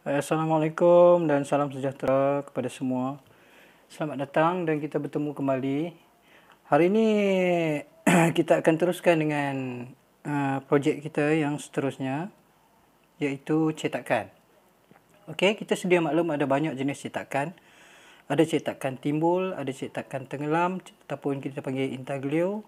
Eh, Assalamualaikum dan salam sejahtera kepada semua. Selamat datang dan kita bertemu kembali. Hari ini kita akan teruskan dengan uh, projek kita yang seterusnya iaitu cetakan. Okay, kita sedia maklum ada banyak jenis cetakan. Ada cetakan timbul, ada cetakan tenggelam ataupun kita panggil intaglio.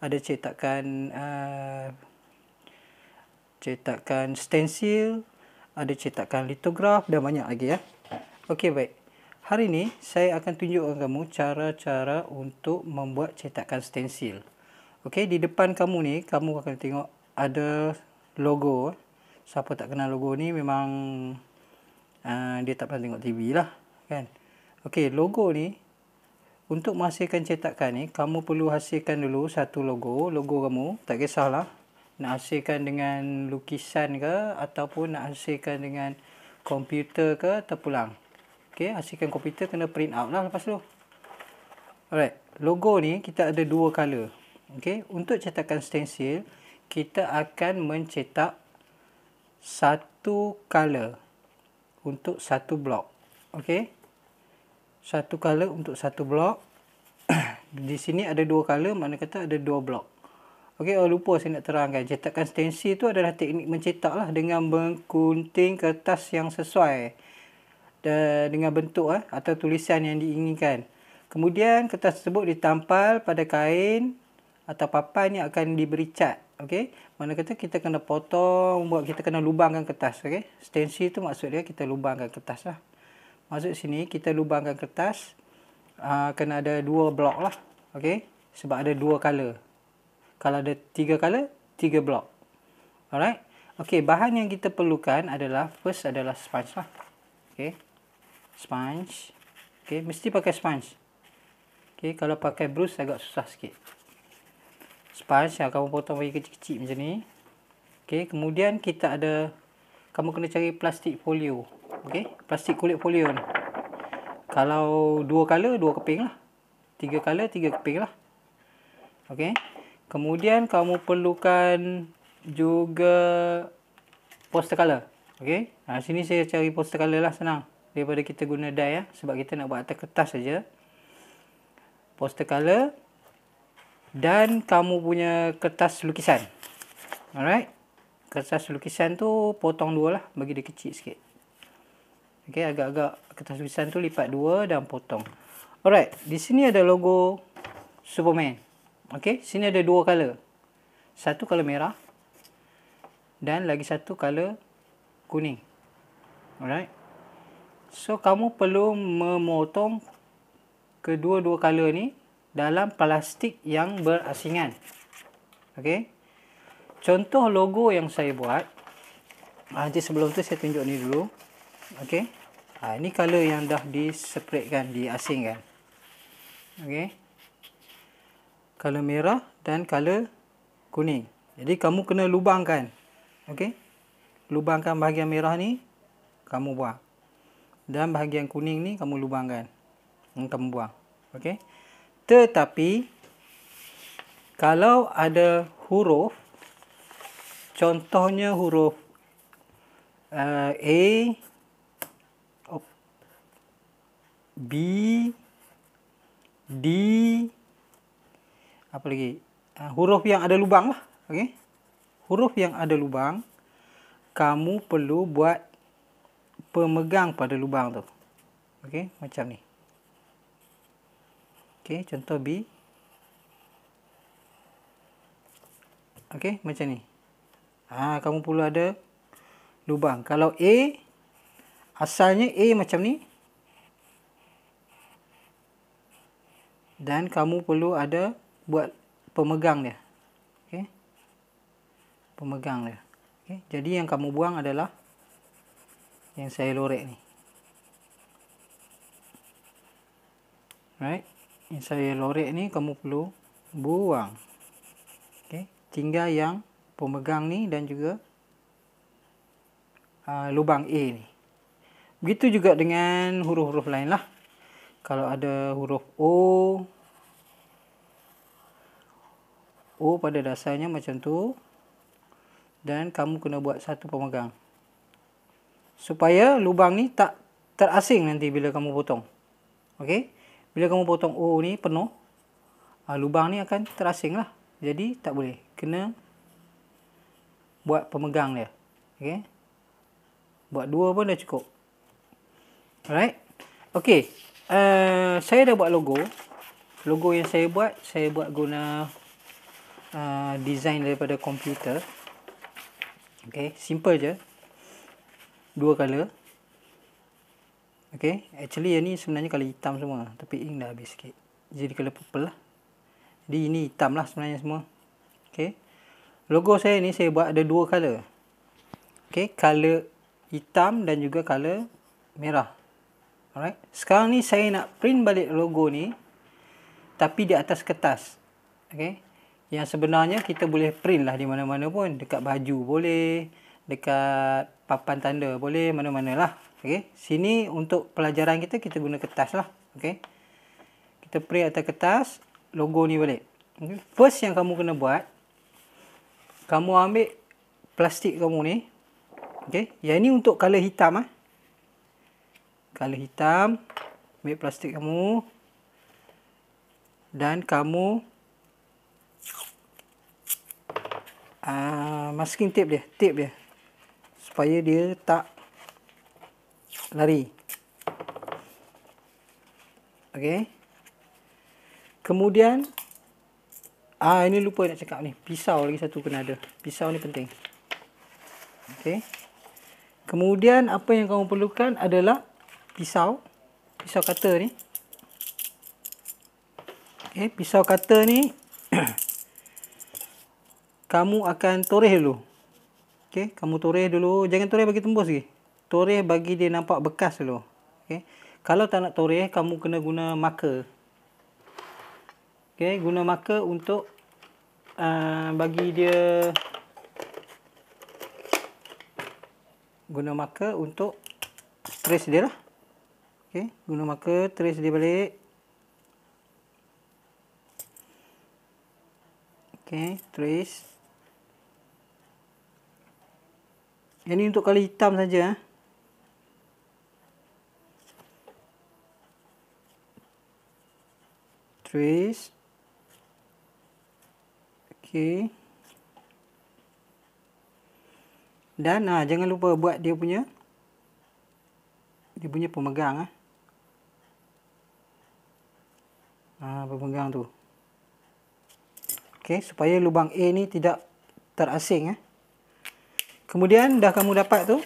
Ada cetakan uh, cetakan stensil, ada cetakan litograf dan banyak lagi ya. Okey baik. Hari ini saya akan tunjukkan kamu cara-cara untuk membuat cetakan stensil. Okey di depan kamu ni kamu akan tengok ada logo. Siapa tak kenal logo ni memang uh, dia tak pernah tengok TV lah kan. Okey logo ni untuk menghasilkan cetakan ni kamu perlu hasilkan dulu satu logo, logo kamu tak kisahlah nak hasilkan dengan lukisan ke ataupun nak hasilkan dengan komputer ke terpulang. Okey, hasilkan komputer kena print out lah lepas tu. Alright, logo ni kita ada dua color. Okey, untuk cetakan stencil kita akan mencetak satu color untuk satu blok. Okey. Satu color untuk satu blok. Di sini ada dua color, mana kata ada dua blok. Okey, oh, lupa saya nak terangkan. Cetakan stensil tu adalah teknik mencetak lah dengan menggunting kertas yang sesuai dengan bentuk eh, atau tulisan yang diinginkan. Kemudian kertas tersebut ditampal pada kain atau papan yang akan diberi cat. Okey, mana kata kita kena potong, buat kita kena lubangkan kertas. Okey, stensil tu maksud dia kita lubangkan kertas lah. Maksud sini kita lubangkan kertas, uh, kena ada dua blok lah. Okey, sebab ada dua color. Kalau ada tiga color, tiga blok. Alright. Okay, bahan yang kita perlukan adalah, first adalah sponge lah. Okay. Sponge. Okay, mesti pakai sponge. Okay, kalau pakai brush agak susah sikit. Sponge yang kamu potong bagi kecil-kecil macam ni. Okay, kemudian kita ada, kamu kena cari plastik folio. Okay, plastik kulit folio ni. Kalau dua color, dua keping lah. Tiga color, tiga keping lah. Okay. Kemudian kamu perlukan juga poster color. Okey. Ha, sini saya cari poster color lah senang. Daripada kita guna die ya. Sebab kita nak buat atas kertas saja. Poster color. Dan kamu punya kertas lukisan. Alright. Kertas lukisan tu potong dua lah. Bagi dia kecil sikit. Okey. Agak-agak kertas lukisan tu lipat dua dan potong. Alright. Di sini ada logo Superman. Superman. Okey, sini ada dua color. Satu color merah dan lagi satu color kuning. Alright. So kamu perlu memotong kedua-dua color ni dalam plastik yang berasingan. Okey. Contoh logo yang saya buat. Ah nanti sebelum tu saya tunjuk ni dulu. Okey. ini ah, color yang dah diseprekkan diasingkan. Okey colour merah dan colour kuning. Jadi kamu kena lubangkan. Okey. Lubangkan bahagian merah ni kamu buang. Dan bahagian kuning ni kamu lubangkan. Yang kamu buang. Okey. Tetapi kalau ada huruf contohnya huruf uh, A B D apa lagi uh, huruf yang ada lubang lah okay? huruf yang ada lubang kamu perlu buat pemegang pada lubang tu okay? macam ni okay, contoh B okay, macam ni ha, kamu perlu ada lubang kalau A asalnya A macam ni dan kamu perlu ada buat pemegang dia. Okey. Pemegang dia. Okey. Jadi yang kamu buang adalah yang saya lorek ni. Right. Yang saya lorek ni kamu perlu buang. Okey. Tinggal yang pemegang ni dan juga uh, lubang A ni. Begitu juga dengan huruf-huruf lain lah. Kalau ada huruf O, O pada dasarnya macam tu dan kamu kena buat satu pemegang supaya lubang ni tak terasing nanti bila kamu potong ok bila kamu potong O ni penuh ah, lubang ni akan terasing lah jadi tak boleh kena buat pemegang dia ok buat dua pun dah cukup alright ok uh, eh, saya dah buat logo logo yang saya buat saya buat guna uh, design daripada komputer ok, simple je dua color ok, actually yang ni sebenarnya color hitam semua tapi ink dah habis sikit jadi kalau purple lah jadi ini hitam lah sebenarnya semua ok logo saya ni saya buat ada dua color ok, color hitam dan juga color merah alright, sekarang ni saya nak print balik logo ni tapi di atas kertas ok, yang sebenarnya kita boleh print lah di mana-mana pun dekat baju boleh dekat papan tanda boleh mana-mana lah okay. sini untuk pelajaran kita kita guna kertas lah okay. kita print atas kertas logo ni balik okay. first yang kamu kena buat kamu ambil plastik kamu ni okay. yang ni untuk color hitam lah. color hitam ambil plastik kamu dan kamu Ah, masking tape dia, tape dia. Supaya dia tak lari. Okey. Kemudian ah ini lupa nak cakap ni, pisau lagi satu kena ada. Pisau ni penting. Okey. Kemudian apa yang kamu perlukan adalah pisau, pisau kata ni. Okey, pisau kata ni kamu akan toreh dulu. Okey, kamu toreh dulu. Jangan toreh bagi tembus lagi. Toreh bagi dia nampak bekas dulu. Okey. Kalau tak nak toreh, kamu kena guna marker. Okey, guna marker untuk uh, bagi dia guna marker untuk trace dia lah. Okey, guna marker trace dia balik. Okey, trace Yang ni untuk colour hitam saja. Eh. Trace. Okay. Dan ha, jangan lupa buat dia punya. Dia punya pemegang. Eh. Ha, pemegang tu. Okay. Supaya lubang A ni tidak terasing. Okay. Eh. Kemudian dah kamu dapat tu.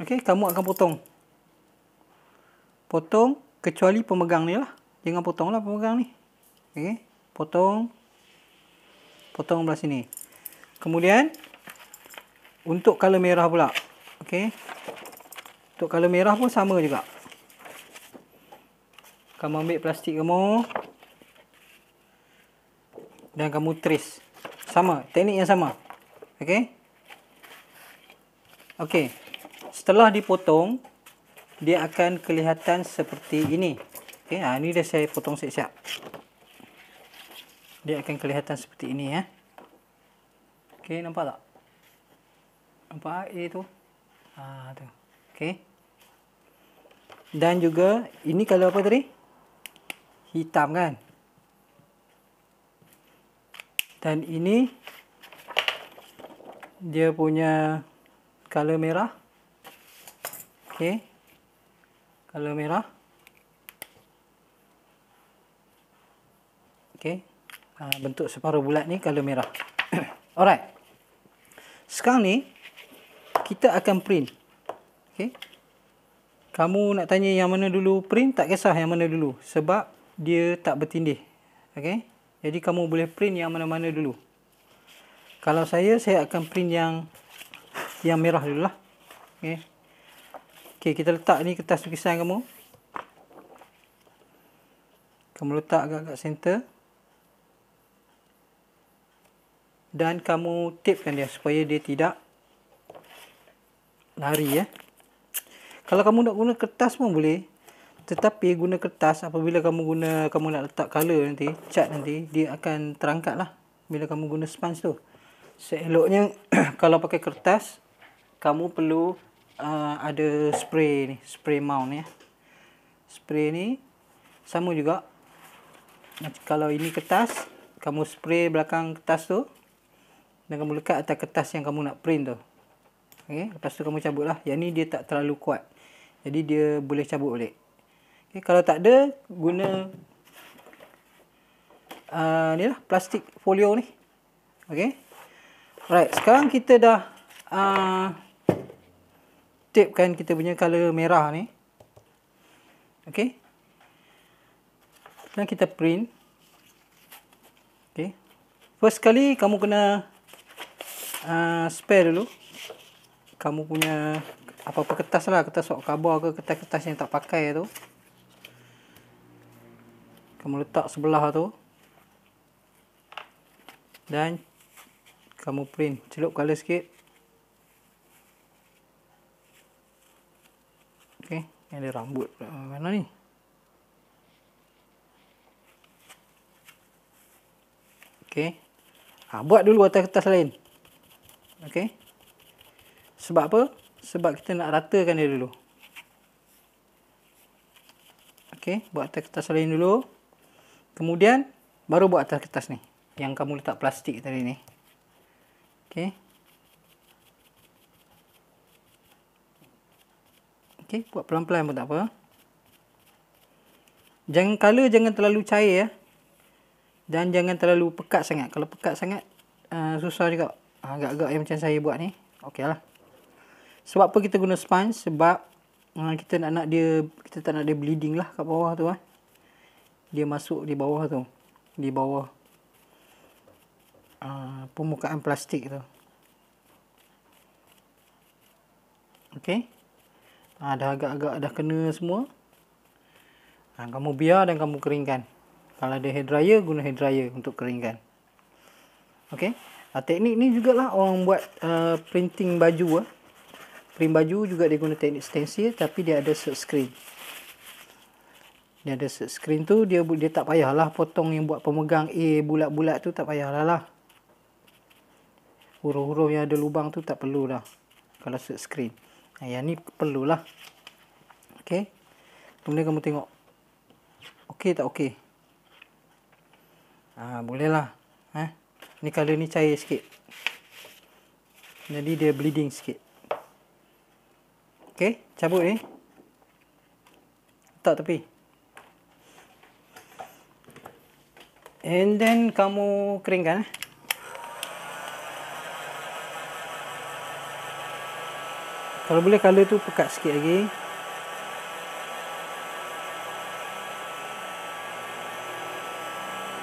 Okey, kamu akan potong. Potong kecuali pemegang ni lah. Jangan potong lah pemegang ni. Okey, potong. Potong belah sini. Kemudian, untuk color merah pula. Okey. Untuk color merah pun sama juga. Kamu ambil plastik kamu. Dan kamu trace. Sama, teknik yang sama. Sama. Okey. Okey. Setelah dipotong, dia akan kelihatan seperti ini. Okey, ha, ini dah saya potong siap-siap. Dia akan kelihatan seperti ini ya. Okey, nampak tak? Nampak A tu? Ha, tu. Okey. Dan juga, ini kalau apa tadi? Hitam kan? Dan ini dia punya color merah okey color merah okey ha, bentuk separuh bulat ni color merah alright sekarang ni kita akan print okey kamu nak tanya yang mana dulu print tak kisah yang mana dulu sebab dia tak bertindih okey jadi kamu boleh print yang mana-mana dulu kalau saya saya akan print yang yang merah dulu lah okay. Okay, kita letak ni kertas lukisan kamu kamu letak agak-agak center dan kamu tapekan dia supaya dia tidak lari ya. Eh. kalau kamu nak guna kertas pun boleh tetapi guna kertas apabila kamu guna kamu nak letak color nanti cat nanti dia akan terangkat lah bila kamu guna sponge tu Seeloknya kalau pakai kertas kamu perlu uh, ada spray ni, spray mount ya. Spray ni sama juga. Kalau ini kertas, kamu spray belakang kertas tu dan kamu melekat atas kertas yang kamu nak print tu. Okey, lepas tu kamu cabutlah. Yang ni dia tak terlalu kuat. Jadi dia boleh cabut balik. Okey, kalau tak ada guna a uh, ni lah plastik folio ni. Okey. Right, sekarang kita dah uh, kan kita punya color merah ni. Okay. Sekarang kita print. Okay. First kali, kamu kena uh, spare dulu. Kamu punya apa-apa kertas lah. Kertas sok kabar ke kertas-kertas yang tak pakai tu. Kamu letak sebelah tu. Dan kamu print celup color sikit ok ni ada rambut ah, mana ni ok ha, ah, buat dulu atas kertas lain ok sebab apa sebab kita nak ratakan dia dulu ok buat atas kertas lain dulu kemudian baru buat atas kertas ni yang kamu letak plastik tadi ni okay okay buat pelan-pelan pun tak apa jangan color jangan terlalu cair ya dan jangan terlalu pekat sangat kalau pekat sangat uh, susah juga ah, agak-agak yang macam saya buat ni okeylah sebab apa kita guna sponge sebab uh, kita nak nak dia kita tak nak dia bleeding lah kat bawah tu ah dia masuk di bawah tu di bawah Ah, permukaan plastik tu. Okey. Ha, dah agak-agak dah kena semua. Ha, kamu biar dan kamu keringkan. Kalau ada hair dryer, guna hair dryer untuk keringkan. Okey. Ha, teknik ni jugalah orang buat uh, printing baju. Uh. Print baju juga dia guna teknik stensil tapi dia ada set screen. Dia ada screen tu dia dia tak payahlah potong yang buat pemegang A bulat-bulat tu tak payahlah lah huruf-huruf yang ada lubang tu tak perlu dah kalau set screen ah, yang ni perlulah ok kemudian kamu tengok ok tak ok ha, ah, boleh lah ha? Eh? ni colour ni cair sikit jadi dia bleeding sikit ok cabut ni Tak tepi and then kamu keringkan eh? Kalau boleh color tu pekat sikit lagi.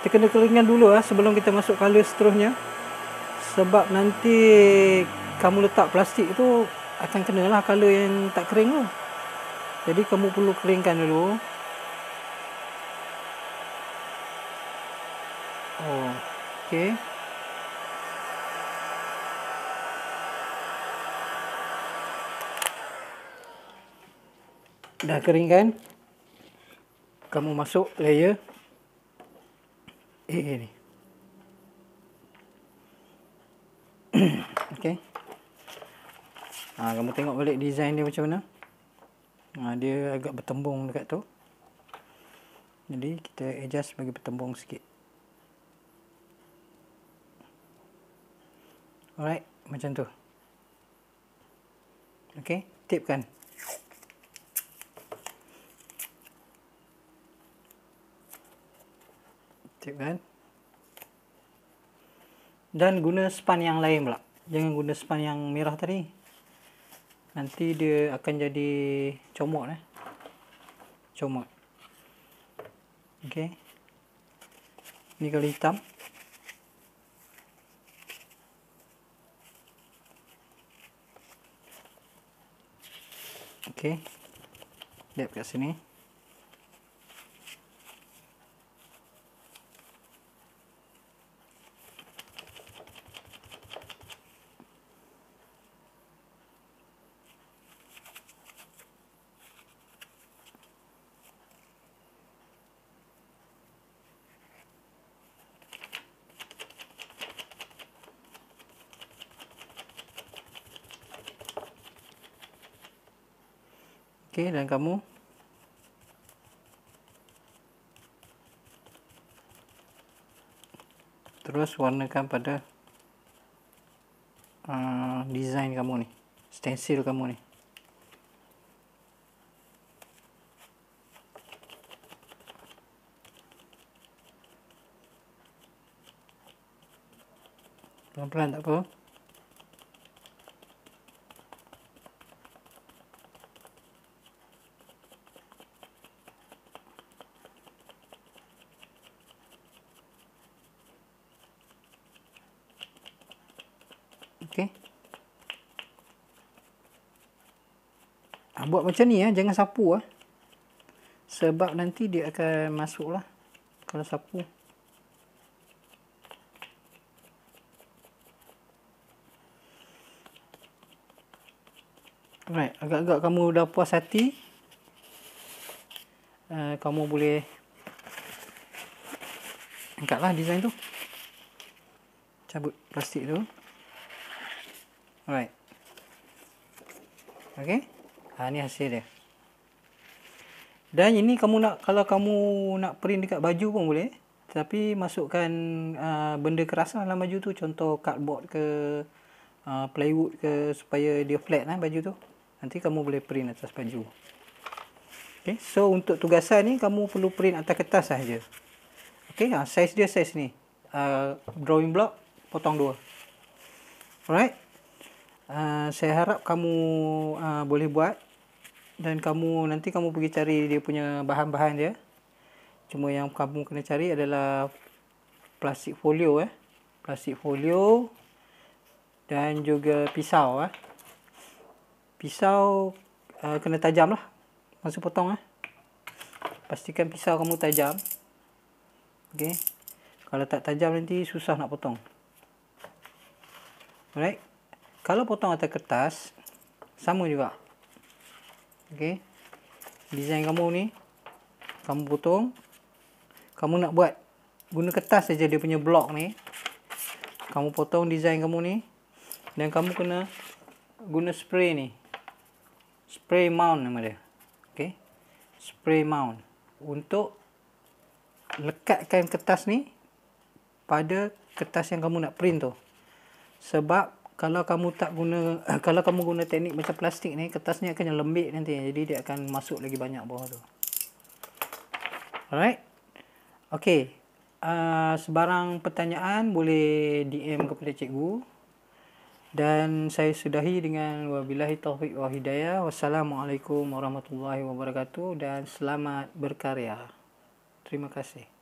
Kita kena keringan dulu lah sebelum kita masuk color seterusnya. Sebab nanti kamu letak plastik tu akan kena lah color yang tak kering tu. Jadi kamu perlu keringkan dulu. Oh, okay. dah kering kan kamu masuk layer eh ni okey ha kamu tengok balik design dia macam mana ha dia agak bertembung dekat tu jadi kita adjust bagi bertembung sikit alright macam tu okey tipkan Cik kan? Dan guna span yang lain pula. Jangan guna span yang merah tadi. Nanti dia akan jadi comot eh. Comot. Okey. Ni kalau hitam. Okey. Lihat kat sini. Okey dan kamu terus warnakan pada uh, design kamu ni, stensil kamu ni. Pelan-pelan tak apa. buat macam ni eh. Jangan sapu eh. Sebab nanti dia akan masuk lah. Kalau sapu. Right, Agak-agak kamu dah puas hati. Uh, kamu boleh angkatlah design tu. Cabut plastik tu. Alright. Okay. Ha, ni hasil dia. Dan ini kamu nak, kalau kamu nak print dekat baju pun boleh. Tetapi masukkan uh, benda keras dalam baju tu. Contoh cardboard ke uh, plywood ke supaya dia flat lah baju tu. Nanti kamu boleh print atas baju. Okay. So untuk tugasan ni kamu perlu print atas kertas sahaja. Okay. Uh, ha, size dia size ni. Uh, drawing block potong dua. Alright. Uh, saya harap kamu uh, boleh buat dan kamu nanti kamu pergi cari dia punya bahan-bahan dia. Cuma yang kamu kena cari adalah plastik folio eh. Plastik folio dan juga pisau eh. Pisau uh, kena tajam lah. Masa potong eh. Pastikan pisau kamu tajam. Okay. Kalau tak tajam nanti susah nak potong. Alright. Kalau potong atas kertas, sama juga. Uh, Okey, design kamu ni kamu potong kamu nak buat guna kertas saja dia punya blok ni kamu potong design kamu ni dan kamu kena guna spray ni spray mount nama dia Okey, spray mount untuk lekatkan kertas ni pada kertas yang kamu nak print tu sebab kalau kamu tak guna kalau kamu guna teknik macam plastik ni kertasnya akan lembik nanti jadi dia akan masuk lagi banyak bawah tu alright ok uh, ah, sebarang pertanyaan boleh DM kepada cikgu dan saya sudahi dengan wabillahi taufiq wa hidayah wassalamualaikum warahmatullahi wabarakatuh dan selamat berkarya terima kasih